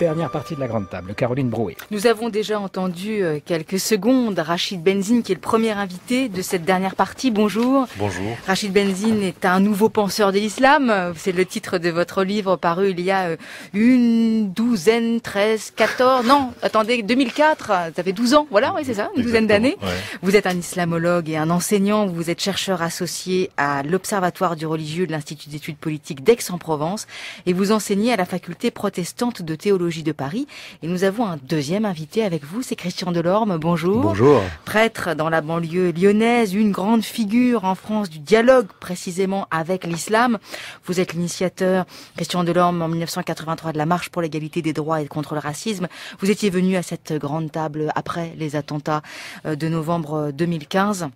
dernière partie de la grande table, Caroline Brouet. Nous avons déjà entendu euh, quelques secondes Rachid Benzine, qui est le premier invité de cette dernière partie. Bonjour. Bonjour. Rachid Benzine est un nouveau penseur de l'islam. C'est le titre de votre livre paru il y a euh, une douzaine, treize, quatorze, non, attendez, 2004. Ça fait douze ans, voilà, oui, c'est ça, une douzaine d'années. Vous êtes un islamologue et un enseignant. Vous êtes chercheur associé à l'Observatoire du religieux de l'Institut d'études politiques d'Aix-en-Provence et vous enseignez à la faculté protestante de théologie de Paris. Et nous avons un deuxième invité avec vous, c'est Christian Delorme. Bonjour. Bonjour. Prêtre dans la banlieue lyonnaise, une grande figure en France du dialogue précisément avec l'islam. Vous êtes l'initiateur, Christian Delorme, en 1983 de la Marche pour l'égalité des droits et contre le racisme. Vous étiez venu à cette grande table après les attentats euh, de novembre 2015.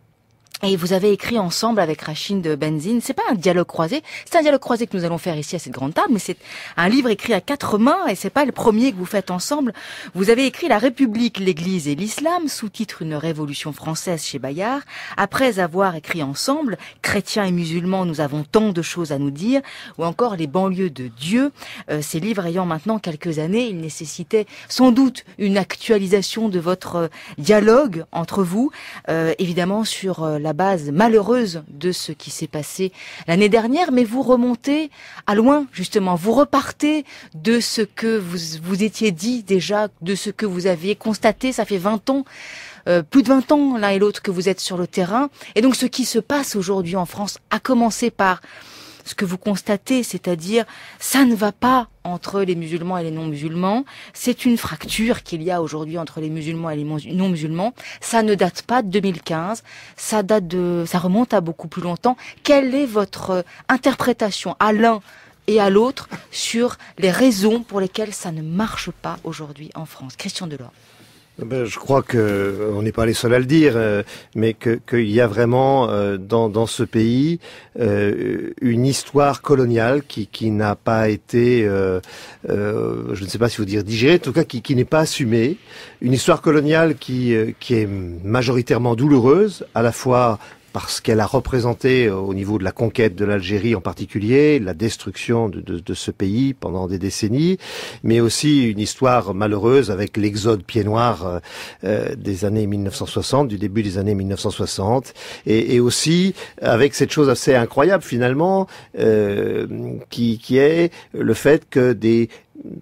Et vous avez écrit ensemble avec Rachid de Benzine. C'est pas un dialogue croisé. C'est un dialogue croisé que nous allons faire ici à cette grande table, mais c'est un livre écrit à quatre mains et c'est pas le premier que vous faites ensemble. Vous avez écrit La République, l'Église et l'Islam, sous-titre Une révolution française chez Bayard. Après avoir écrit ensemble Chrétiens et musulmans, nous avons tant de choses à nous dire, ou encore Les banlieues de Dieu. Euh, ces livres ayant maintenant quelques années, ils nécessitaient sans doute une actualisation de votre euh, dialogue entre vous, euh, évidemment sur la base malheureuse de ce qui s'est passé l'année dernière, mais vous remontez à loin, justement. Vous repartez de ce que vous vous étiez dit déjà, de ce que vous aviez constaté. Ça fait 20 ans. Euh, plus de 20 ans l'un et l'autre que vous êtes sur le terrain. Et donc ce qui se passe aujourd'hui en France, a commencé par ce que vous constatez, c'est-à-dire ça ne va pas entre les musulmans et les non-musulmans. C'est une fracture qu'il y a aujourd'hui entre les musulmans et les non-musulmans. Ça ne date pas de 2015. Ça date de, ça remonte à beaucoup plus longtemps. Quelle est votre euh, interprétation à l'un et à l'autre sur les raisons pour lesquelles ça ne marche pas aujourd'hui en France Christian Delors. Eh ben, je crois que euh, on n'est pas les seuls à le dire, euh, mais qu'il y a vraiment euh, dans, ce pays une histoire coloniale qui, n'a pas été, je ne sais pas si vous dire digérée, en tout cas qui, n'est pas assumée, une histoire coloniale qui, qui est majoritairement douloureuse, à la fois parce qu'elle a représenté euh, au niveau de la conquête de l'Algérie en particulier, la destruction de, ce pays pendant des décennies, mais aussi une histoire malheureuse avec l'exode pied noir euh, euh, des années 1960, du début des années 1960, et, et aussi avec cette chose assez incroyable finalement, qui est le fait que des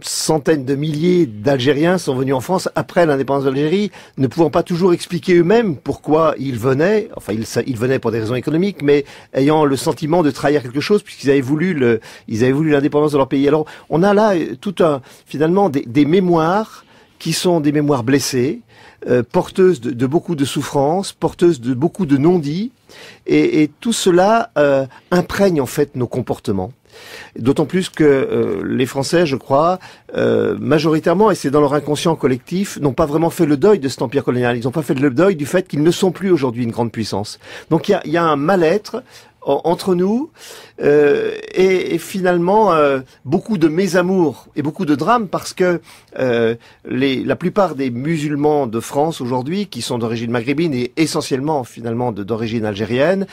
centaines de milliers d'Algériens sont venus en France après l'indépendance d'Algérie, ne pouvant pas toujours expliquer eux-mêmes pourquoi ils venaient. Enfin, ils, venaient pour des raisons économiques, mais ayant le sentiment de trahir quelque chose puisqu'ils avaient voulu ils avaient voulu l'indépendance de leur pays. Alors, on a là euh, tout un, finalement, des, mémoires qui sont des mémoires blessées, euh, porteuses de, beaucoup de souffrances, porteuses de beaucoup de non-dits, et, tout cela euh, imprègne en fait nos comportements. D'autant plus que euh, les Français, je crois, euh, majoritairement, et c'est dans leur inconscient collectif, n'ont pas vraiment fait le deuil de cet empire colonial. Ils n'ont pas fait le deuil du fait qu'ils ne sont plus aujourd'hui une grande puissance. Donc il y a, y un mal-être entre nous euh, et, finalement beaucoup de mésamours et beaucoup de drames parce que la plupart des musulmans de France aujourd'hui qui sont d'origine maghrébine et essentiellement finalement d'origine algérienne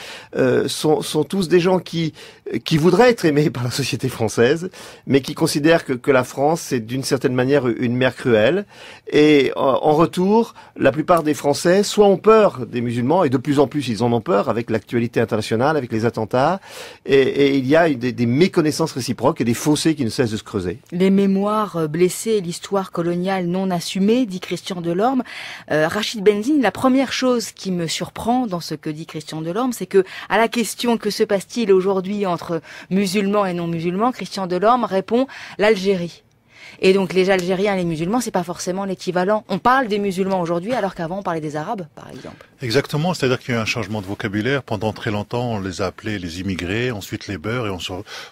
sont, tous des gens qui qui voudraient être aimé par la société française, mais qui considère que, que la France est d'une certaine manière une mère cruelle. Et euh, en, retour, la plupart des Français soit ont peur des musulmans, et de plus en plus ils en ont peur avec l'actualité internationale, avec les attentats, et, et il y a des, méconnaissances réciproques et des fossés qui ne cessent de se creuser. Les mémoires euh, blessées l'histoire coloniale non assumée, dit Christian Delorme. Euh, Rachid Benzine, la première chose qui me surprend dans ce que dit Christian Delorme, c'est que à la question que se passe-t-il aujourd'hui en entre musulmans et non musulmans, Christian Delorme répond l'Algérie. Et donc les Algériens et les musulmans, c'est pas forcément l'équivalent. On parle des musulmans aujourd'hui alors qu'avant on parlait des Arabes, par exemple. Exactement, c'est-à-dire qu'il y a eu un changement de vocabulaire. Pendant très longtemps, on les a appelés les immigrés, ensuite les beurs et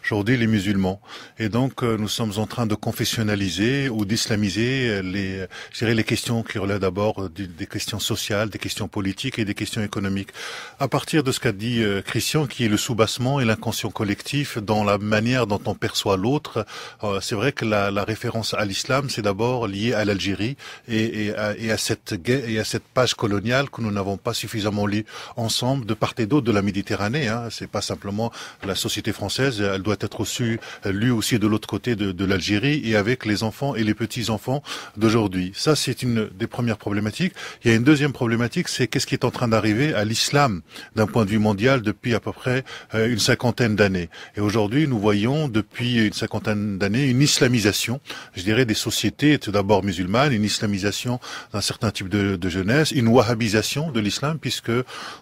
aujourd'hui les musulmans. Et donc, euh, nous sommes en train de confessionnaliser ou d'islamiser les, les questions qui relèvent d'abord des questions sociales, des questions politiques et des questions économiques. À partir de ce qu'a dit euh, Christian, qui est le soubassement et l'inconscient collectif dans la manière dont on perçoit l'autre, euh, c'est vrai que la, référence à l'islam, c'est d'abord lié à l'Algérie et, à, cette et à cette page coloniale que nous n'avons pas suffisamment liés ensemble de part et d'autre de la Méditerranée. Hein. C'est pas simplement la société française, elle doit être aussi lui aussi de l'autre côté de, de l'Algérie et avec les enfants et les petits-enfants d'aujourd'hui. Ça, c'est une des premières problématiques. Il y a une deuxième problématique, c'est qu'est-ce qui est en train d'arriver à l'islam d'un point de vue mondial depuis à peu près euh, une cinquantaine d'années. Et aujourd'hui, nous voyons depuis une cinquantaine d'années une islamisation, je dirais, des sociétés tout d'abord musulmanes, une islamisation d'un certain type de, de jeunesse, une wahhabisation de l'islam, puisque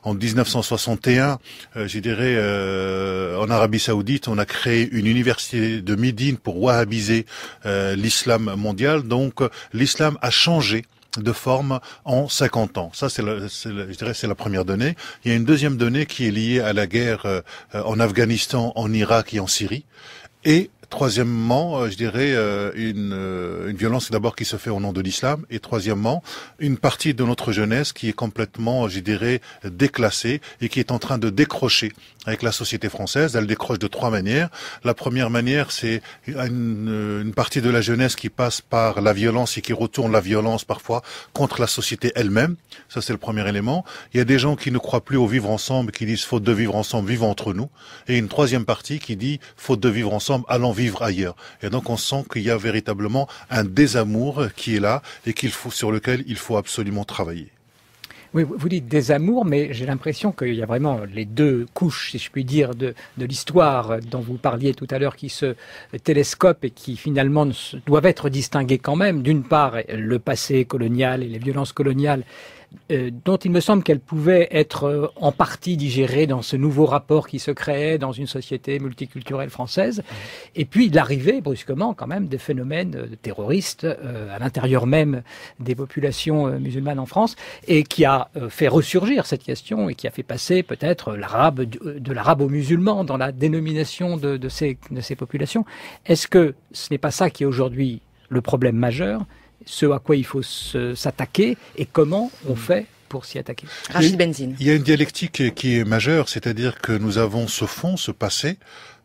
en 1961, euh, je dirais, euh, en Arabie Saoudite, on a créé une université de Médine pour wahhabiser euh, l'islam mondial. Donc, l'islam a changé de forme en 50 ans. Ça, c'est je dirais, c'est la première donnée. Il y a une deuxième donnée qui est liée à la guerre en Afghanistan, en Irak et en Syrie. Et Troisièmement, euh, je dirais euh, une, euh, une violence d'abord qui se fait au nom de l'islam et troisièmement une partie de notre jeunesse qui est complètement, je dirais, déclassée et qui est en train de décrocher avec la société française. Elle décroche de trois manières. La première manière, c'est une, partie de la jeunesse qui passe par la violence et qui retourne la violence parfois contre la société elle-même. Ça, c'est le premier élément. Il y a des gens qui ne croient plus au vivre ensemble, qui disent faute de vivre ensemble, vivons entre nous. Et une troisième partie qui dit faute de vivre ensemble, allons vivre ailleurs. Et donc on sent qu'il y a véritablement un désamour qui est là et qu'il faut, sur lequel il faut absolument travailler. Oui, vous dites désamour, mais j'ai l'impression qu'il y a vraiment les deux couches, si je puis dire, de, de l'histoire dont vous parliez tout à l'heure, qui se télescopent et qui finalement doivent être distinguées quand même. D'une part, le passé colonial et les violences coloniales euh, dont il me semble qu'elle pouvait être euh, en partie digérée dans ce nouveau rapport qui se créait dans une société multiculturelle française, et puis l'arrivée brusquement quand même des phénomènes euh, terroristes à l'intérieur même des populations musulmanes en France, et qui a fait ressurgir cette question et qui a fait passer peut-être de l'arabe au musulman dans la dénomination de ces populations. Est-ce que ce n'est pas ça qui est aujourd'hui le problème majeur, ce à quoi il faut s'attaquer et comment on mm. fait pour s'y attaquer. Rachid Benzine. Il y a une dialectique qui est majeure, c'est-à-dire que nous avons ce fond, ce passé,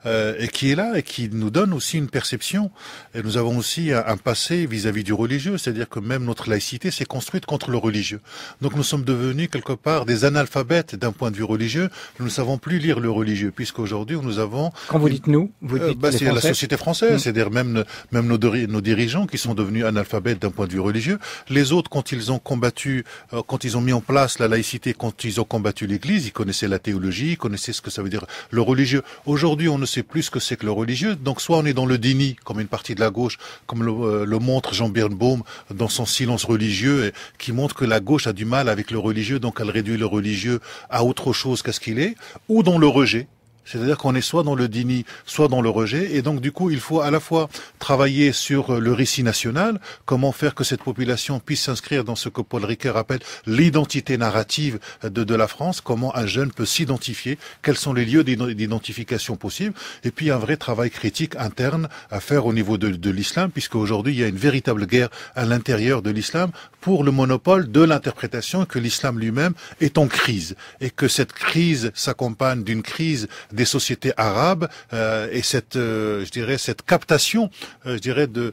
euh, et qui est là et qui nous donne aussi une perception. Et nous avons aussi un, passé vis-à-vis du religieux, c'est-à-dire que même notre laïcité s'est construite contre le religieux. Donc nous sommes devenus quelque part des analphabètes d'un point de vue religieux. Nous ne savons plus lire le religieux, puisqu'aujourd'hui nous avons... Quand vous dites nous, vous euh, dites... bah, c'est la société française, hum. c'est-à-dire même, même nos, nos dirigeants qui sont devenus analphabètes d'un point de vue religieux. Les autres, quand ils ont combattu, euh, quand ils ont mis en place la laïcité, quand ils ont combattu l'Église, ils connaissaient la théologie, ils connaissaient ce que ça veut dire le religieux. Aujourd'hui, on ne sait plus que c'est que le religieux. Donc soit on est dans le déni, comme une partie de la gauche, comme le, euh, montre Jean Birnbaum dans son silence religieux, qui montre que la gauche a du mal avec le religieux, donc elle réduit le religieux à autre chose qu'à ce qu'il est, ou dans le rejet c'est-à-dire qu'on est soit dans le déni, soit dans le rejet. Et donc, du coup, il faut à la fois travailler sur euh, le récit national, comment faire que cette population puisse s'inscrire dans ce que Paul Ricoeur appelle l'identité narrative euh, de, la France, comment un jeune peut s'identifier, quels sont les lieux d'identification possibles, et puis un vrai travail critique interne à faire au niveau de, l'islam, puisque aujourd'hui, il y a une véritable guerre à l'intérieur de l'islam pour le monopole de l'interprétation que l'islam lui-même est en crise, et que cette crise s'accompagne d'une crise des sociétés arabes euh, et cette, euh, je dirais, cette captation, euh, je dirais, de,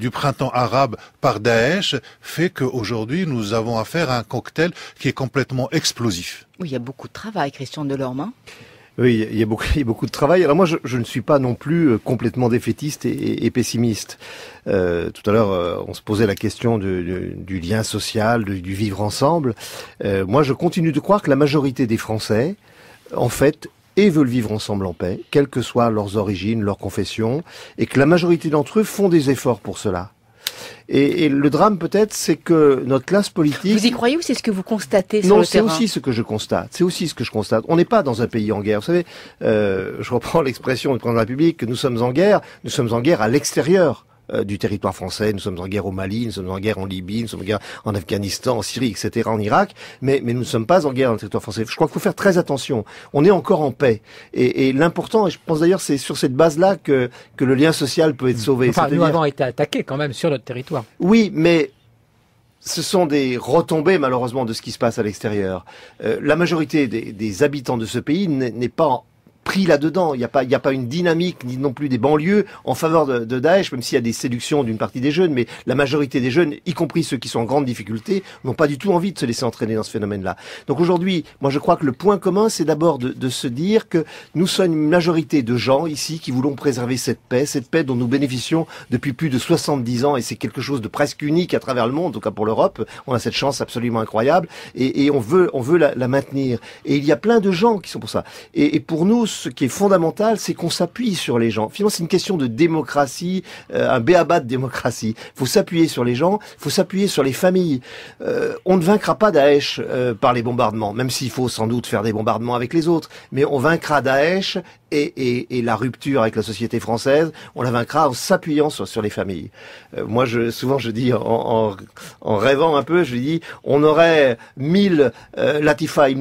du printemps arabe par Daesh fait qu'aujourd'hui nous avons affaire à un cocktail qui est complètement explosif. Oui, il y a beaucoup de travail, Christian Delorme. Hein. Oui, il y, a beaucoup, il y a beaucoup de travail. Alors moi, je, ne suis pas non plus complètement défaitiste et, pessimiste. tout à l'heure, on se posait la question du lien social, du vivre ensemble. moi, je continue de croire que la majorité des Français, en fait, et veulent vivre ensemble en paix, quelles que soient leurs origines, leurs confessions, et que la majorité d'entre eux font des efforts pour cela. Et, le drame peut-être, c'est que notre classe politique. Vous y croyez ou c'est ce que vous constatez sur Non, c'est aussi ce que je constate. C'est aussi ce que je constate. On n'est pas dans un pays en guerre. Vous savez, euh, je reprends l'expression du président de la République. que Nous sommes en guerre. Nous sommes en guerre à l'extérieur. Euh, du territoire français. Nous sommes en guerre au Mali, nous sommes en guerre en Libye, nous sommes en guerre en Afghanistan, en Syrie, etc., en Irak. Mais, nous ne sommes pas en guerre dans le territoire français. Je crois qu'il faut faire très attention. On est encore en paix. Et, l'important, et je pense d'ailleurs, c'est sur cette base-là que, que le lien social peut être sauvé. Enfin, nous avons été attaqués quand même sur notre territoire. Oui, mais ce sont des retombées malheureusement de ce qui se passe à l'extérieur. Euh, la majorité des, des, habitants de ce pays n'est pas pris là-dedans. Il n'y a, pas, a pas une dynamique, ni non plus des banlieues, en faveur de, de Daesh, même s'il y a des séductions d'une partie des jeunes, mais la majorité des jeunes, y compris ceux qui sont en grande difficulté, n'ont pas du tout envie de se laisser entraîner dans ce phénomène-là. Donc aujourd'hui, moi je crois que le point commun, c'est d'abord de, se dire que nous sommes une majorité de gens ici qui voulons préserver cette paix, cette paix dont nous bénéficions depuis plus de 70 ans, et c'est quelque chose de presque unique à travers le monde, en tout cas pour l'Europe. On a cette chance absolument incroyable, et, on veut, on veut la, maintenir. Et il y a plein de gens qui sont pour ça. et pour nous, ce qui est fondamental, c'est qu'on s'appuie sur les gens. Finalement, c'est une question de démocratie, euh, un béaba de démocratie. Il faut s'appuyer sur les gens, il faut s'appuyer sur les familles. Euh, on ne vaincra pas Daesh euh, par les bombardements, même s'il faut sans doute faire des bombardements avec les autres, mais on vaincra Daesh et, la rupture avec la société française, on la vaincra en s'appuyant sur, les familles. moi, je, souvent, je dis en, rêvant un peu, je dis, on aurait 1000 Latifa et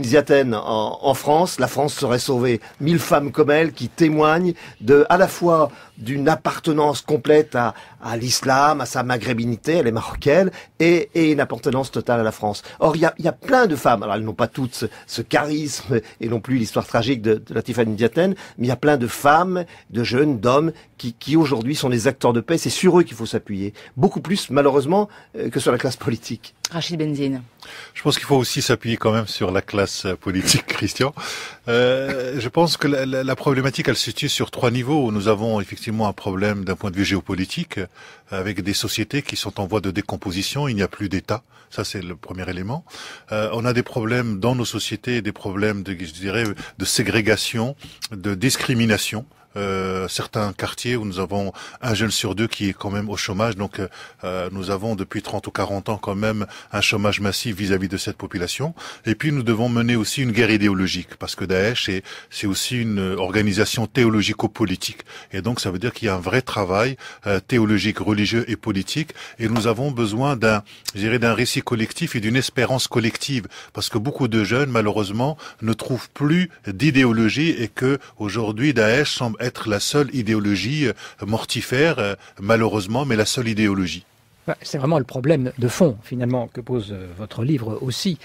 en, en France, la France serait sauvée femmes comme elle qui témoignent de à la fois d'une appartenance complète à, à l'islam, à sa maghrébinité, elle est marocaine, et, et, une appartenance totale à la France. Or, il y a, y a, plein de femmes, alors elles n'ont pas toutes ce, charisme et non plus l'histoire tragique de, de la Tiffany Diaten, mais il y a plein de femmes, de jeunes, d'hommes qui, qui aujourd'hui sont des acteurs de paix. C'est sur eux qu'il faut s'appuyer. Beaucoup plus, malheureusement, euh, que sur la classe politique. Rachid Benzine. Je pense qu'il faut aussi s'appuyer quand même sur la classe politique, Christian. Euh, je pense que la, la problématique, elle se situe sur trois niveaux. Nous avons effectivement un problème d'un point de vue géopolitique, euh, avec des sociétés qui sont en voie de décomposition. Il n'y a plus d'État. Ça, c'est le premier élément. Euh, on a des problèmes dans nos sociétés, des problèmes de ségrégation, de discrimination euh, certains quartiers où nous avons un jeune sur deux qui est quand même au chômage. Donc euh, euh, nous avons depuis 30 ou 40 ans quand même un chômage massif vis-à-vis de cette population. Et puis nous devons mener aussi une guerre idéologique parce que Daesh c'est aussi une organisation théologico-politique. Et donc ça veut dire qu'il y a un vrai travail théologique, religieux et politique. Et nous avons besoin d'un, d'un récit collectif et d'une espérance collective parce que beaucoup de jeunes malheureusement ne trouvent plus d'idéologie et que aujourd'hui Daesh semble être la seule idéologie euh, mortifère, euh, malheureusement, mais la seule idéologie. Bah, c'est vraiment le problème de fond, finalement, que pose euh, votre livre aussi.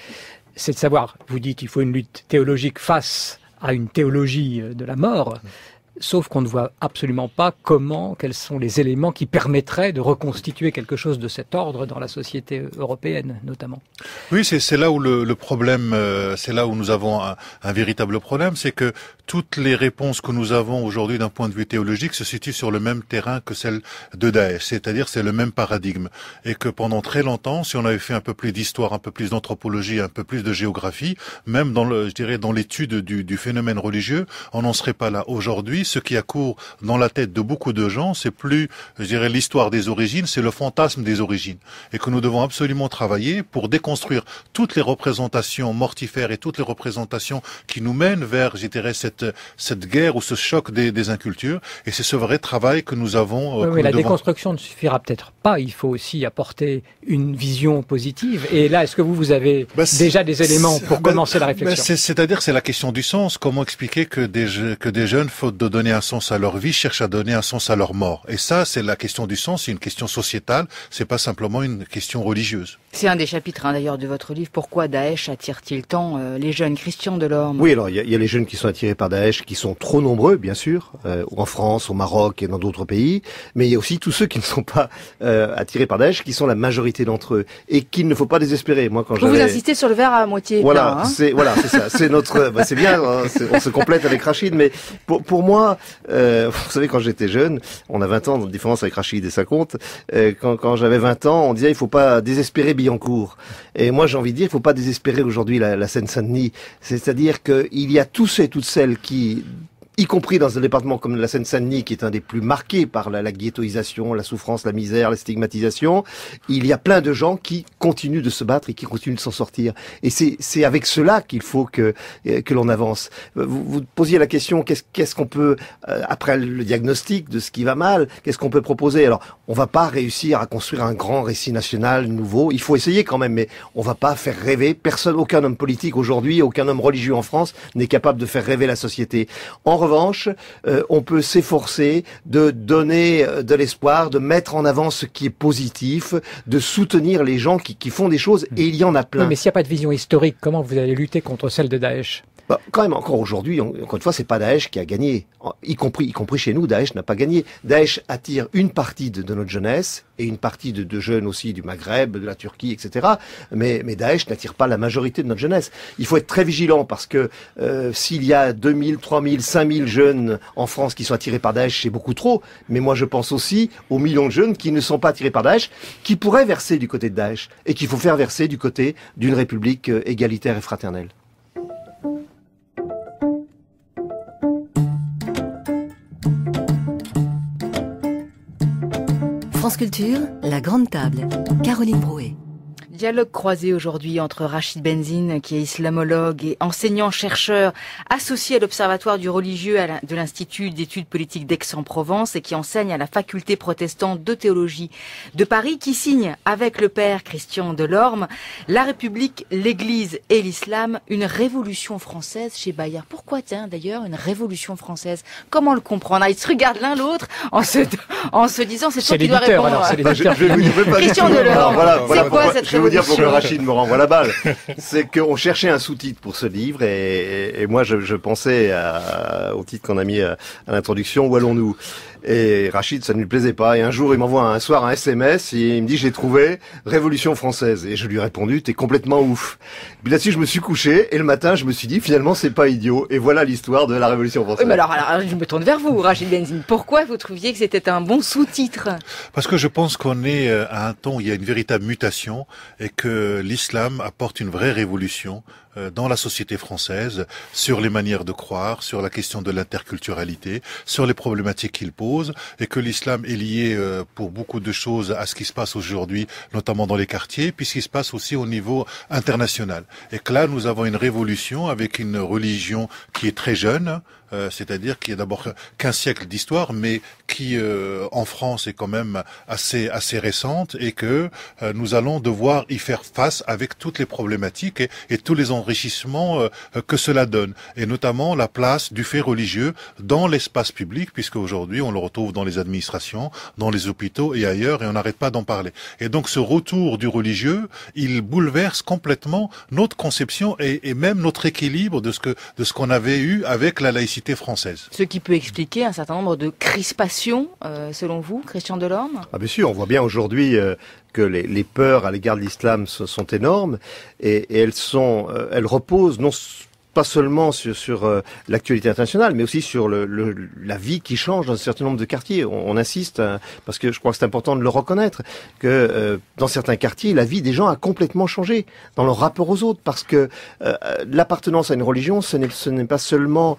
C'est de savoir, vous dites, qu'il faut une lutte théologique face à une théologie de la mort sauf qu'on ne voit absolument pas comment, quels sont les éléments qui permettraient de reconstituer quelque chose de cet ordre dans la société européenne, notamment. Oui, c'est là où le, problème, euh, c'est là où nous avons un, véritable problème, c'est que toutes les réponses que nous avons aujourd'hui d'un point de vue théologique se situent sur le même terrain que celle de Daesh, c'est-à-dire c'est le même paradigme, et que pendant très longtemps, si on avait fait un peu plus d'histoire, un peu plus d'anthropologie, un peu plus de géographie, même dans le, je dirais, dans l'étude du phénomène religieux, on n'en serait pas là aujourd'hui ce qui a cours dans la tête de beaucoup de gens, c'est plus, je dirais, l'histoire des origines, c'est le fantasme des origines. Et que nous devons absolument travailler pour déconstruire toutes les représentations mortifères et toutes les représentations qui nous mènent vers, je cette, cette guerre ou ce choc des, des incultures. Et c'est ce vrai travail que nous avons. Euh, oui, mais la déconstruction ne suffira peut-être pas. Il faut aussi apporter une vision positive. Et là, est-ce que vous, vous avez bah, déjà des éléments pour bah, commencer la bah, réflexion C'est-à-dire, c'est la question du sens. Comment expliquer que des, que des jeunes, faute de donner un sens à leur vie, cherchent à donner un sens à leur mort. Et ça, c'est la question du sens, c'est une question sociétale, c'est pas simplement une question religieuse. C'est un des chapitres hein, d'ailleurs de votre livre, Pourquoi Daesh attire-t-il tant euh, les jeunes chrétiens de l'homme Oui, alors il y, a les jeunes qui sont attirés par Daesh, qui sont trop nombreux, bien sûr, euh, en France, au Maroc et dans d'autres pays, mais il y a aussi tous ceux qui ne sont pas euh, attirés par Daesh, qui sont la majorité d'entre eux, et qu'il ne faut pas désespérer. Moi, quand Vous insistez sur le verre à moitié voilà, hein. c'est voilà, c'est ça, c'est notre... Bah, c'est bien, hein, on se complète avec Rachid, mais pour, pour moi, euh, vous savez, quand j'étais jeune, on a 20 ans de différence avec Rachid et sa euh, quand, j'avais 20 ans, on disait il faut pas désespérer Billancourt. Et moi, j'ai envie de dire il faut pas désespérer aujourd'hui la, la Seine-Saint-Denis. C'est-à-dire qu'il y a tous et toutes celles qui y compris dans un département comme la Seine-Saint-Denis, qui est un des plus marqués par la, la, la souffrance, la misère, la stigmatisation, il y a plein de gens qui continuent de se battre et qui continuent de s'en sortir. Et c'est avec cela qu'il faut que, euh, que l'on avance. Euh, vous, vous, posiez la question, qu'est-ce qu'on peut, euh, après le diagnostic de ce qui va mal, qu'est-ce qu'on peut proposer Alors, on va pas réussir à construire un grand récit national nouveau. Il faut essayer quand même, mais on va pas faire rêver personne, aucun homme politique aujourd'hui, aucun homme religieux en France n'est capable de faire rêver la société. En revanche, euh, on peut s'efforcer de donner euh, de l'espoir, de mettre en avant ce qui est positif, de soutenir les gens qui, font des choses, et il y en a plein. mais s'il n'y a pas de vision historique, comment vous allez lutter contre celle de Daesh bah, quand même, encore aujourd'hui, encore une fois, c'est pas Daesh qui a gagné. Y compris, y compris chez nous, Daesh n'a pas gagné. Daesh attire une partie de, notre jeunesse et une partie de, jeunes aussi du Maghreb, de la Turquie, etc. Mais, mais Daesh n'attire pas la majorité de notre jeunesse. Il faut être très vigilant parce que euh, s'il y a 2000, 3000, 5000 jeunes en France qui sont attirés par Daesh, c'est beaucoup trop. Mais moi, je pense aussi aux millions de jeunes qui ne sont pas attirés par Daesh, qui pourraient verser du côté de Daesh et qu'il faut faire verser du côté d'une république euh, égalitaire et fraternelle. France Culture, la grande table. Caroline Brouet. Dialogue croisé aujourd'hui entre Rachid Benzine, qui est islamologue et enseignant-chercheur associé à l'Observatoire du religieux de l'Institut d'études politiques d'Aix-en-Provence et qui enseigne à la faculté protestante de théologie de Paris, qui signe avec le père Christian Delorme La République, l'Église et l'Islam, une révolution française chez Bayard. Pourquoi, tiens, d'ailleurs, une révolution française Comment le comprendre ah, Ils se regardent l'un l'autre en se, en se disant c'est toi qui dois répondre. Christian Delorme, c'est quoi cette révolution vous dire le Rachid me renvoie la balle. C'est qu'on cherchait un sous-titre pour ce livre et, moi je, pensais au titre qu'on a mis euh, à l'introduction, Où allons-nous et Rachid, ça ne lui plaisait pas. Et un jour, il m'envoie un soir un SMS et il me dit j'ai trouvé Révolution française. Et je lui ai répondu t'es complètement ouf. Puis là-dessus, je me suis couché et le matin, je me suis dit finalement c'est pas idiot. Et voilà l'histoire de la Révolution française. mais alors, alors, je me tourne vers vous, Rachid Benzine. Pourquoi vous trouviez que c'était un bon sous-titre Parce que je pense qu'on est euh, à un temps où il y a une véritable mutation et que l'islam apporte une vraie révolution euh, dans la société française sur les manières de croire, sur la question de l'interculturalité, sur les problématiques qu'il pose et que l'islam est lié euh, pour beaucoup de choses à ce qui se passe aujourd'hui, notamment dans les quartiers, puisqu'il se passe aussi au niveau international. Et que là, nous avons une révolution avec une religion qui est très jeune, euh, c'est-à-dire qu'il y a d'abord qu'un siècle d'histoire, mais qui euh, en France est quand même assez assez récente et que euh, nous allons devoir y faire face avec toutes les problématiques et, tous les enrichissements que cela donne, et notamment la place du fait religieux dans l'espace public, puisque aujourd'hui on le retrouve dans les administrations, dans les hôpitaux et ailleurs, et on n'arrête pas d'en parler. Et donc ce retour du religieux, il bouleverse complètement notre conception et, et même notre équilibre de ce que de ce qu'on avait eu avec la laïcité ce qui peut expliquer un certain nombre de crispations, euh, selon vous, Christian Delorme Ah bien sûr, on voit bien aujourd'hui euh, que les, peurs à l'égard de l'islam sont énormes et, elles, sont, euh, elles reposent non pas seulement sur, sur euh, l'actualité internationale, mais aussi sur le, la vie qui change dans un certain nombre de quartiers. On, insiste, hein, parce que je crois que c'est important de le reconnaître, que euh, dans certains quartiers, la vie des gens a complètement changé dans leur rapport aux autres, parce que euh, l'appartenance à une religion, ce n'est pas seulement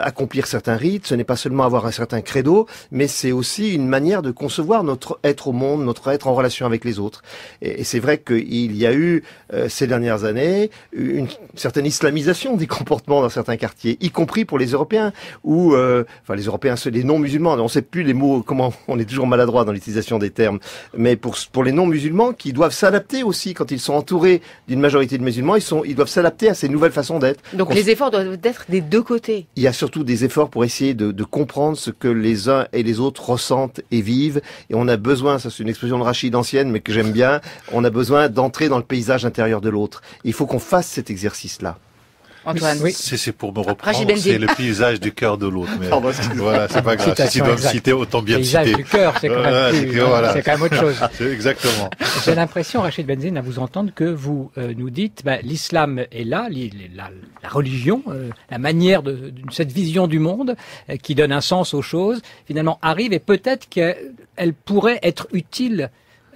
accomplir certains rites, ce n'est pas seulement avoir un certain credo, mais c'est aussi une manière de concevoir notre être au monde, notre être en relation avec les autres. Et, c'est vrai qu'il y a eu, ces dernières années, une certaine islamisation des comportement dans certains quartiers, y compris pour les Européens ou euh, enfin les Européens, les non-musulmans. On ne sait plus les mots. Comment on est toujours maladroit dans l'utilisation des termes. Mais pour pour les non-musulmans qui doivent s'adapter aussi quand ils sont entourés d'une majorité de musulmans, ils sont ils doivent s'adapter à ces nouvelles façons d'être. Donc les efforts doivent être des deux côtés. Il y a surtout des efforts pour essayer de, de comprendre ce que les uns et les autres ressentent et vivent. Et on a besoin, ça c'est une expression de Rachid ancienne, mais que j'aime bien, on a besoin d'entrer dans le paysage intérieur de l'autre. Il faut qu'on fasse cet exercice-là. Antoine. C'est pour me reprendre, c'est le paysage du cœur de l'autre. Mais voilà, c'est pas grave. Si tu dois me citer, autant bien paysage citer. du cœur, c'est quand, même C'est quand même autre chose. exactement. J'ai l'impression, Rachid Benzine, à vous entendre, que vous euh, nous dites, bah, l'islam est là, la, religion, euh, la manière de, cette vision du monde euh, qui donne un sens aux choses, finalement arrive et peut-être qu'elle pourrait être utile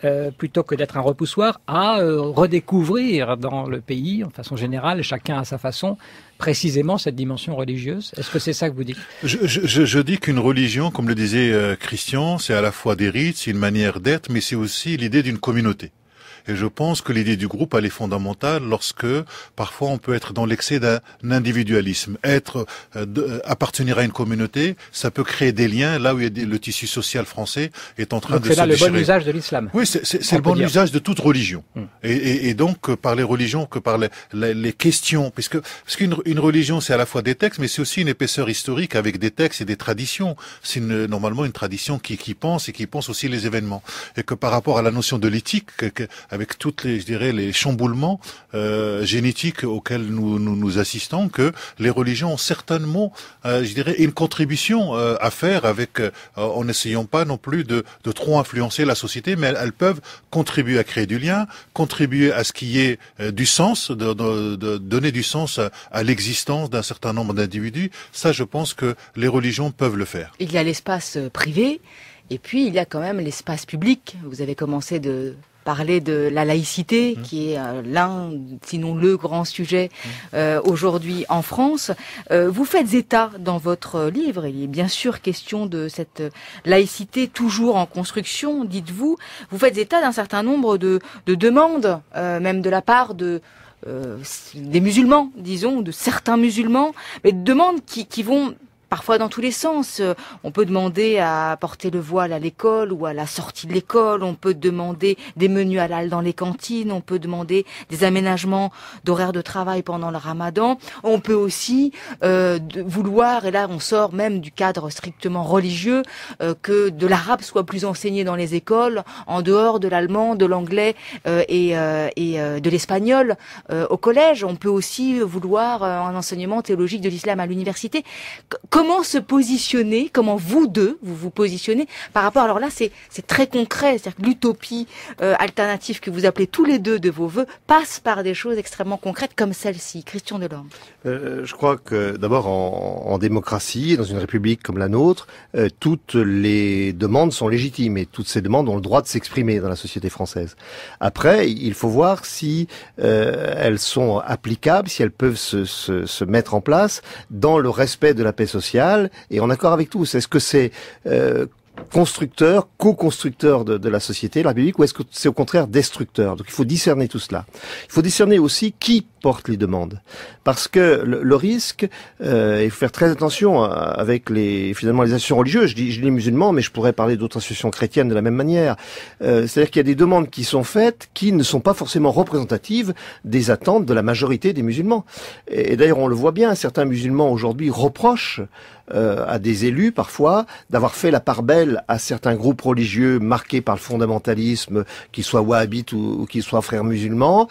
euh, plutôt que d'être un repoussoir, à euh, redécouvrir dans le pays, en façon générale, chacun à sa façon, précisément cette dimension religieuse Est-ce que c'est ça que vous dites je, je, dis qu'une religion, comme le disait euh, Christian, c'est à la fois des rites, c'est une manière d'être, mais c'est aussi l'idée d'une communauté. Et je pense que l'idée du groupe, elle est fondamentale lorsque parfois on peut être dans l'excès d'un individualisme. Être, euh, euh, appartenir à une communauté, ça peut créer des liens là où le tissu social français est en train de se là C'est C'est le bon usage de l'islam. Oui, c'est le bon usage de toute religion. Hmm. Et, et, et, donc euh, par les religions que par les, les, questions, puisque parce qu'une une religion c'est à la fois des textes, mais c'est aussi une épaisseur historique avec des textes et des traditions. C'est normalement une tradition qui, qui pense et qui pense aussi les événements. Et que par rapport à la notion de l'éthique, avec toutes les, je dirais, les chamboulements euh, génétiques auxquels nous, nous, assistons, que les religions ont certainement, euh, je dirais, une contribution euh, à faire avec, en n'essayant pas non plus de, trop influencer la société, mais elles, peuvent contribuer à créer du lien, contribuer à ce qui est du sens, de, donner du sens à l'existence d'un certain nombre d'individus. Ça, je pense que les religions peuvent le faire. Il y a l'espace privé. Et puis, il y a quand même l'espace public. Vous avez commencé de parler de la laïcité, mhm. qui est euh, l'un, sinon le grand sujet mhm. euh, aujourd'hui en France. Euh, vous faites état dans votre livre, il est bien sûr question de cette laïcité toujours en construction, dites-vous. Vous faites état d'un certain nombre de, demandes, même de la part de, des musulmans, disons, de certains musulmans, mais de demandes qui, qui vont parfois dans tous les sens. Euh, on peut demander à porter le voile à l'école ou à la sortie de l'école, on peut demander des menus halal dans les cantines, on peut demander des aménagements d'horaires de travail pendant le ramadan, on peut aussi euh, vouloir, et là on sort même du cadre strictement religieux, euh, que de l'arabe soit plus enseigné dans les écoles, en dehors de l'allemand, de l'anglais et, et de l'espagnol au collège. On peut aussi vouloir un enseignement théologique de l'islam à l'université comment se positionner, comment vous deux, vous vous positionnez par rapport, alors là c'est très concret, c'est-à-dire que l'utopie euh, alternative que vous appelez tous les deux de vos voeux passe par des choses extrêmement concrètes comme celle-ci. Christian Delorme. Euh, je crois que d'abord en, démocratie, dans une république comme la nôtre, euh, toutes les demandes sont légitimes et toutes ces demandes ont le droit de s'exprimer dans la société française. Après, il faut voir si elles sont applicables, si elles peuvent se, se, se mettre en place dans le respect de la paix sociale et en accord avec tous Est-ce que c'est euh, constructeur, co-constructeur de, de, la société, de la République, ou est-ce que c'est au contraire destructeur Donc il faut discerner tout cela. Il faut discerner aussi qui rapportent les demandes. Parce que le, risque, euh, il faut faire très attention euh, avec les finalement les associations religieuses. Je dis, je musulmans, mais je pourrais parler d'autres associations chrétiennes de la même manière. Euh, c'est-à-dire qu'il y a des demandes qui sont faites qui ne sont pas forcément représentatives des attentes de la majorité des musulmans. Et, d'ailleurs, on le voit bien, certains musulmans aujourd'hui reprochent euh, à des élus parfois d'avoir fait la part belle à certains groupes religieux marqués par le fondamentalisme, qu'ils soient wahhabites ou, qu'ils soient frères musulmans,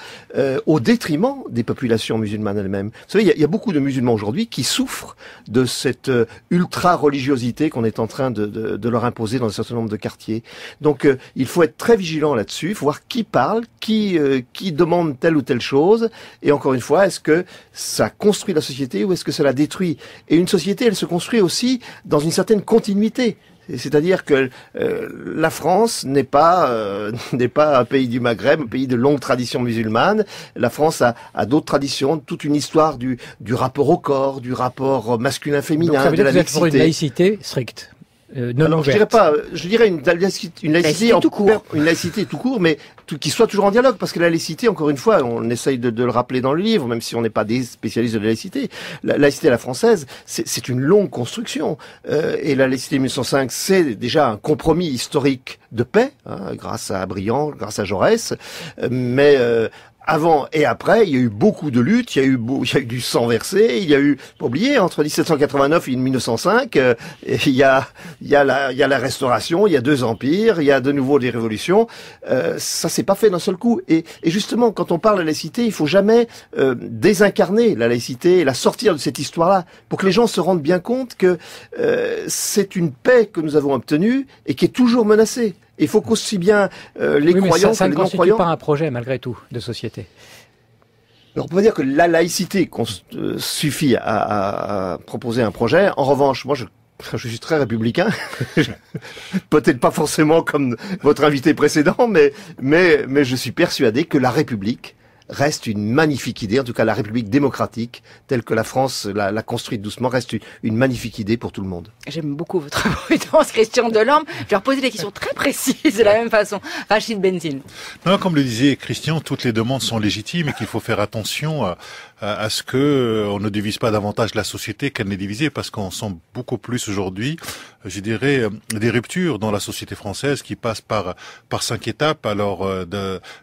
au détriment des populations musulmanes elles-mêmes. Vous savez, il y, a, beaucoup de musulmans aujourd'hui qui souffrent de cette euh, ultra-religiosité qu'on est en train de, leur imposer dans un certain nombre de quartiers. Donc euh, il faut être très vigilant là-dessus, il faut voir qui parle, qui, euh, qui demande telle ou telle chose, et encore une fois, est-ce que ça construit la société ou est-ce que ça la détruit Et une société, elle se construit aussi dans une certaine continuité. C'est-à-dire que euh, la France n'est pas euh, n'est pas un pays du Maghreb, un pays de longue tradition musulmane. La France a, d'autres traditions, toute une histoire du, du rapport au corps, du rapport masculin-féminin, de la laïcité. une laïcité stricte euh, non, je dirais pas, euh, je dirais une, une laïcité, en, tout court, une laïcité tout court, mais tout, qui soit toujours en dialogue, parce que la laïcité, encore une fois, on essaye de, de le rappeler dans le livre, même si on n'est pas des spécialistes de la laïcité. La laïcité à la française, c'est une longue construction, euh, et la laïcité 1905, c'est déjà un compromis historique de paix, hein, grâce à Briand, grâce à Jaurès, euh, mais euh, avant et après, il y a eu beaucoup de luttes, il y a eu, du sang versé, il y a eu, pas oublier, entre 1789 et 1905, euh, il, y a, la, restauration, il y a deux empires, il y a de nouveau des révolutions. Euh, ça s'est pas fait d'un seul coup. Et, justement, quand on parle de laïcité, il faut jamais euh, désincarner la laïcité, et la sortir de cette histoire-là, pour que les gens se rendent bien compte que c'est une paix que nous avons obtenue et qui est toujours menacée. Il faut qu'aussi bien euh, les croyants que les non-croyants... ne pas un projet, malgré tout, de société. Alors, on peut dire que la laïcité euh, suffit à, à, à proposer un projet. En revanche, moi, je je suis très républicain, peut-être pas forcément comme votre invité précédent, mais, mais, mais je suis persuadé que la République reste une magnifique idée. En tout cas, la République démocratique, telle que la France l'a, construite doucement, reste une, magnifique idée pour tout le monde. J'aime beaucoup votre prudence, Christian Delorme. Je vais leur poser des questions très précises de la même façon. Rachid Benzine. comme le disait Christian, toutes les demandes sont légitimes et qu'il faut faire attention à à, ce que euh, on ne divise pas davantage la société qu'elle n'est divisée, parce qu'on sent beaucoup plus aujourd'hui, euh, je dirais, euh, des ruptures dans la société française qui passent par par cinq étapes. Alors,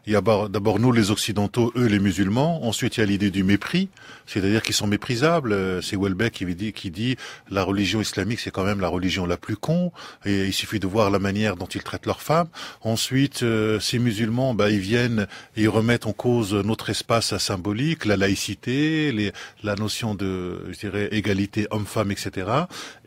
il y a d'abord nous les Occidentaux, eux les musulmans. Ensuite, il y a l'idée du mépris, c'est-à-dire qu'ils sont méprisables. C'est Welbeck qui dit, qui dit la religion islamique, c'est quand même la religion la plus con. Et il suffit de voir la manière dont ils traitent leurs femmes. Ensuite, ces musulmans, bah, ils viennent, ils remettent en cause notre espace symbolique, la laïcité la notion de, je égalité homme-femme, etc.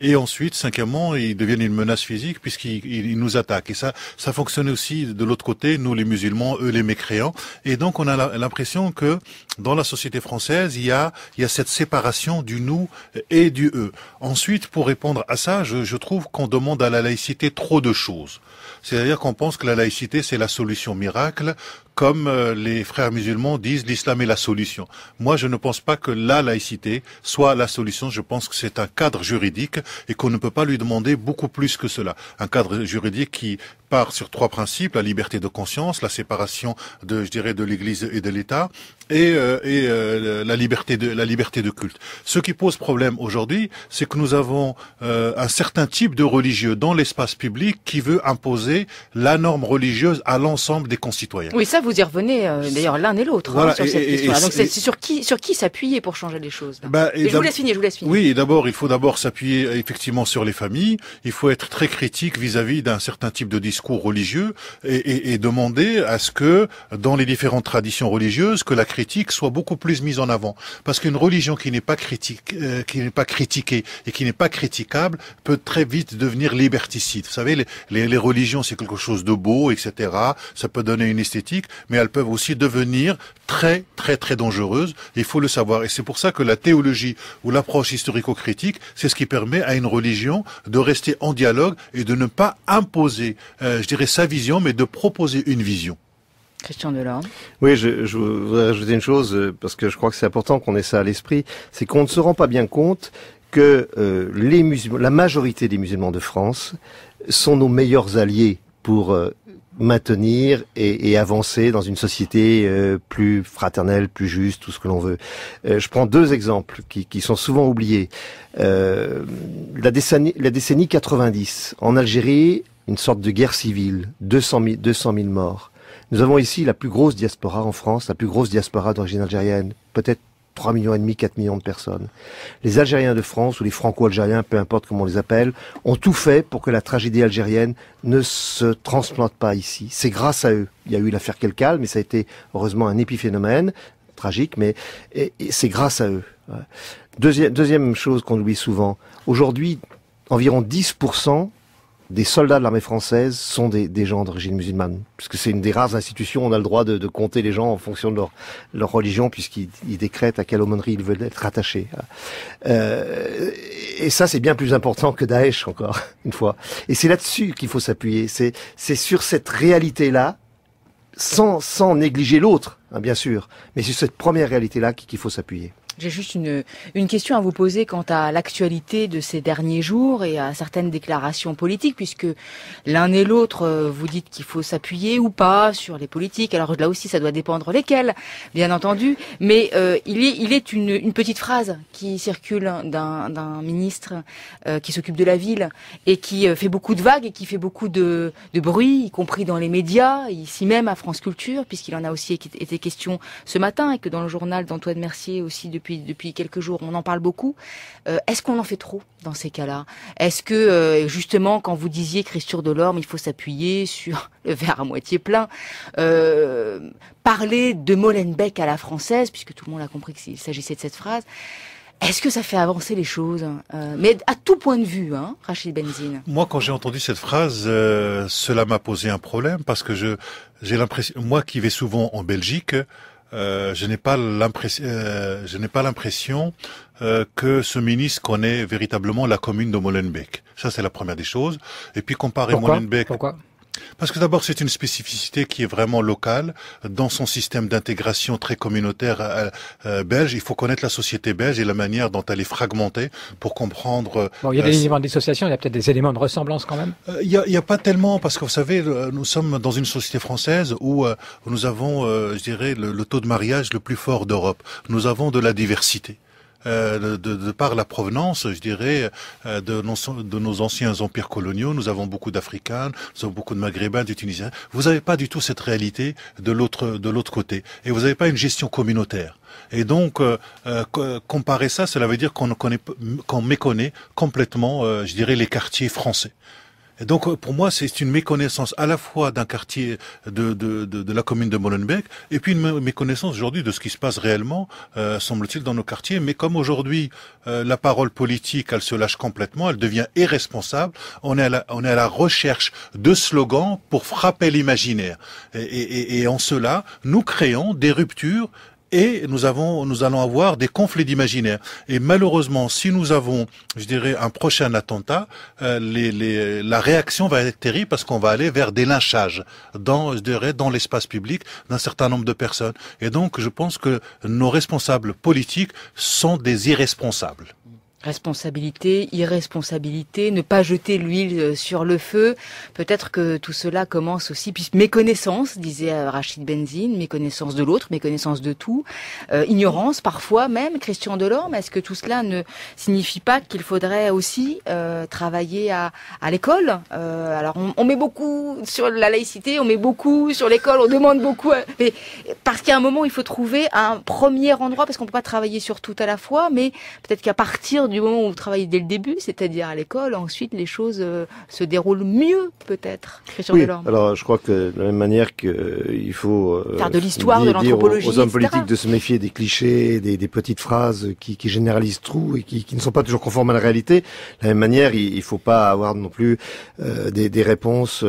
Et ensuite, cinquièmement, ils deviennent une menace physique puisqu'ils nous attaquent. Et ça, ça fonctionne aussi de l'autre côté, nous les musulmans, eux les mécréants. Et donc, on a l'impression que dans la société française, il y a, il y a cette séparation du nous et du eux. Ensuite, pour répondre à ça, je, je trouve qu'on demande à la laïcité trop de choses. C'est-à-dire qu'on pense que la laïcité, c'est la solution miracle comme euh, les frères musulmans disent l'islam est la solution. Moi, je ne pense pas que la laïcité soit la solution. Je pense que c'est un cadre juridique et qu'on ne peut pas lui demander beaucoup plus que cela. Un cadre juridique qui part sur trois principes la liberté de conscience, la séparation de, je dirais, de l'Église et de l'État, et, euh, et euh, la liberté de la liberté de culte. Ce qui pose problème aujourd'hui, c'est que nous avons euh, un certain type de religieux dans l'espace public qui veut imposer la norme religieuse à l'ensemble des concitoyens. Oui, ça vous y revenez d'ailleurs l'un et l'autre hein, sur cette question. Donc c'est sur qui sur qui s'appuyer pour changer les choses. Bah, je vous laisse finir, je vous laisse finir. Oui, d'abord il faut d'abord s'appuyer effectivement sur les familles. Il faut être très critique vis-à-vis d'un certain type de discours discours religieux et, et, demander à ce que dans les différentes traditions religieuses que la critique soit beaucoup plus mise en avant parce qu'une religion qui n'est pas critique euh, qui n'est pas critiquée et qui n'est pas critiquable peut très vite devenir liberticide vous savez les, les religions c'est quelque chose de beau etc ça peut donner une esthétique mais elles peuvent aussi devenir très très très dangereuses il faut le savoir et c'est pour ça que la théologie ou l'approche historico-critique c'est ce qui permet à une religion de rester en dialogue et de ne pas imposer euh, euh, je dirais, sa vision, mais de proposer une vision. Christian Delorme. Oui, je, voudrais ajouter une chose, euh, parce que je crois que c'est important qu'on ait ça à l'esprit, c'est qu'on ne se rend pas bien compte que euh, les musulmans, la majorité des musulmans de France sont nos meilleurs alliés pour maintenir et, avancer dans une société plus fraternelle, plus juste, tout ce que l'on veut. je prends deux exemples qui, sont souvent oubliés. la décennie 90, en Algérie, une sorte de guerre civile, 200 000, morts. Nous avons ici la plus grosse diaspora en France, la plus grosse diaspora d'origine algérienne, peut-être 3 millions et demi, 4 millions de personnes. Les Algériens de France ou les Franco-Algériens, peu importe comment on les appelle, ont tout fait pour que la tragédie algérienne ne se transplante pas ici. C'est grâce à eux. Il y a eu l'affaire Kelkal, mais ça a été heureusement un épiphénomène tragique, mais c'est grâce à eux. Deuxième, deuxième chose qu'on oublie souvent, aujourd'hui, environ 10% des soldats de l'armée française sont des, gens d'origine musulmane, puisque c'est une des rares institutions où on a le droit de, compter les gens en fonction de leur, leur religion, puisqu'ils décrètent à quelle aumônerie ils veulent être attachés. Euh, et ça, c'est bien plus important que Daesh, encore une fois. Et c'est là-dessus qu'il faut s'appuyer, c'est sur cette réalité-là, sans, sans négliger l'autre, hein, bien sûr, mais c'est cette première réalité-là qu'il faut s'appuyer. J'ai juste une, une question à vous poser quant à l'actualité de ces derniers jours et à certaines déclarations politiques, puisque l'un et l'autre, euh, vous dites qu'il faut s'appuyer ou pas sur les politiques. Alors là aussi, ça doit dépendre lesquelles, bien entendu. Mais euh, il, est, il une, petite phrase qui circule d'un ministre euh, qui s'occupe de la ville et qui fait beaucoup de vagues et qui fait beaucoup de, de bruit, y compris dans les médias, ici même à France Culture, puisqu'il en a aussi été question ce matin et que dans le journal d'Antoine Mercier aussi depuis depuis, quelques jours, on en parle beaucoup. Euh, est-ce qu'on en fait trop dans ces cas-là Est-ce que, euh, justement, quand vous disiez, Christure Delorme, il faut s'appuyer sur le verre à moitié plein, euh, parler de Molenbeek à la française, puisque tout le monde a compris qu'il s'agissait de cette phrase, est-ce que ça fait avancer les choses hein Mais à tout point de vue, hein, Rachid Benzine. Moi, quand j'ai entendu cette phrase, cela m'a posé un problème parce que je j'ai l'impression, moi qui vais souvent en Belgique, euh, je n'ai pas l'impression, euh, euh, que ce ministre connaît véritablement la commune de Molenbeek. Ça, c'est la première des choses. Et puis comparer Molenbeek. Pourquoi parce que d'abord, c'est une spécificité qui est vraiment locale. Dans son système d'intégration très communautaire euh, euh, belge, il faut connaître la société belge et la manière dont elle est fragmentée pour comprendre... Euh, bon, il y a des éléments de dissociation, il y a peut-être des éléments de ressemblance quand même Il n'y a, a, pas tellement, parce que vous savez, nous sommes dans une société française où nous avons, je dirais, le taux de mariage le plus fort d'Europe. Nous avons de la diversité. Euh, de, par la provenance, je dirais, euh, de nos, anciens empires coloniaux. Nous avons beaucoup d'Africains, nous avons beaucoup de Maghrébins, du Tunisiens. Vous n'avez pas du tout cette réalité de l'autre de l'autre côté, et vous n'avez pas une gestion communautaire. Et donc, euh, comparer ça, cela veut dire qu'on qu'on méconnaît complètement, je dirais, les quartiers français donc euh, pour moi, c'est une méconnaissance à la fois d'un quartier de, de, la commune de Molenbeek et puis une méconnaissance aujourd'hui de ce qui se passe réellement, euh, semble-t-il, dans nos quartiers. Mais comme aujourd'hui, euh, la parole politique, elle se lâche complètement, elle devient irresponsable, on est à la, on est à la recherche de slogans pour frapper l'imaginaire. Et, et en cela, nous créons des ruptures et nous avons, nous allons avoir des conflits d'imaginaire. Et malheureusement, si nous avons, je dirais, un prochain attentat, euh, la réaction va être terrible parce qu'on va aller vers des lynchages dans, je dans l'espace public d'un certain nombre de personnes. Et donc, je pense que nos responsables politiques sont des irresponsables. Responsabilité, irresponsabilité, ne pas jeter l'huile euh, sur le feu. Peut-être que tout cela commence aussi, puis méconnaissance, disait euh, Rachid Benzine, méconnaissance de l'autre, méconnaissance de tout, euh, ignorance parfois même, Christian Delorme, est-ce que tout cela ne signifie pas qu'il faudrait aussi travailler à, l'école Alors on, met beaucoup sur la laïcité, on met beaucoup sur l'école, on demande beaucoup, mais parce qu'à un moment il faut trouver un premier endroit, parce qu'on ne peut pas travailler sur tout à la fois, mais peut-être qu'à partir du du moment où vous travaillez dès le début, c'est-à-dire à, l'école, ensuite les choses euh, se déroulent mieux peut-être. Oui, alors je crois que de la même manière qu'il euh, faut euh, faire de l'histoire, de l'anthropologie, aux, aux hommes politiques de se méfier des clichés, des, petites phrases qui, généralisent trop et qui, ne sont pas toujours conformes à la réalité. De la même manière, il ne faut pas avoir non plus des, réponses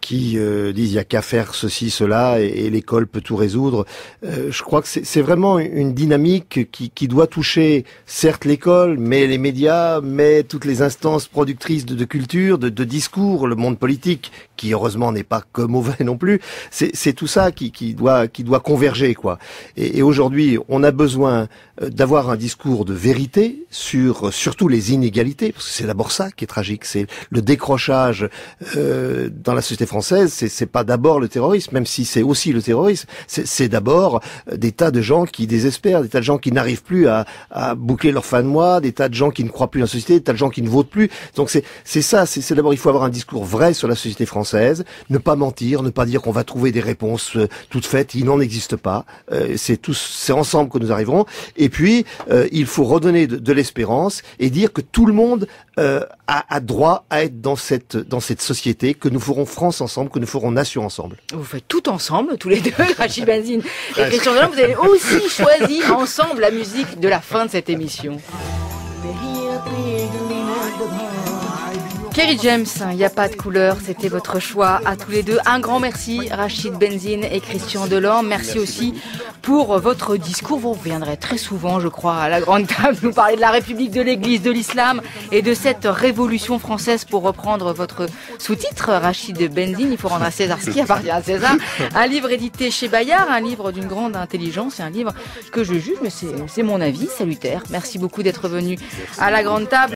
qui disent il y a qu'à faire ceci, cela et, l'école peut tout résoudre. je crois que c'est vraiment une dynamique qui, qui doit toucher certes les école, mais les médias, mais toutes les instances productrices de, culture, de, discours, le monde politique, qui heureusement n'est pas que mauvais non plus. C'est tout ça qui, doit, qui doit converger, quoi. Et, aujourd'hui, on a besoin euh, d'avoir un discours de vérité sur euh, surtout les inégalités, parce que c'est d'abord ça qui est tragique. C'est le décrochage euh, dans la société française. C'est pas d'abord le terrorisme, même si c'est aussi le terrorisme. C'est d'abord des tas de gens qui désespèrent, des tas de gens qui n'arrivent plus à, à boucler leur fan des tas de gens qui ne croient plus la société, des tas de gens qui ne votent plus. Donc c'est c'est ça, c'est d'abord il faut avoir un discours vrai sur la société française, ne pas mentir, ne pas dire qu'on va trouver des réponses euh, toutes faites, il n'en existe pas. Euh, c'est tous c'est ensemble que nous arriverons et puis euh, il faut redonner de, l'espérance et dire que tout le monde euh, a, a, droit à être dans cette dans cette société que nous ferons France ensemble, que nous ferons nation ensemble. Vous faites tout ensemble tous les deux, Rachid Benzine et Christian vous avez aussi choisi ensemble la musique de la fin de cette émission. Mehiya Pregalina Dhan Kerry James, il n'y a pas de couleur, c'était votre choix. À tous les deux, un grand merci, Rachid Benzine et Christian Delorme. Merci, aussi pour votre discours. Vous reviendrez très souvent, je crois, à la grande table, nous parler de la République, de l'Église, de l'islam et de cette révolution française pour reprendre votre sous-titre, Rachid Benzine. Il faut rendre à César ce qui appartient à César. Un livre édité chez Bayard, un livre d'une grande intelligence et un livre que je juge, mais c'est mon avis, salutaire. Merci beaucoup d'être venu à la grande table.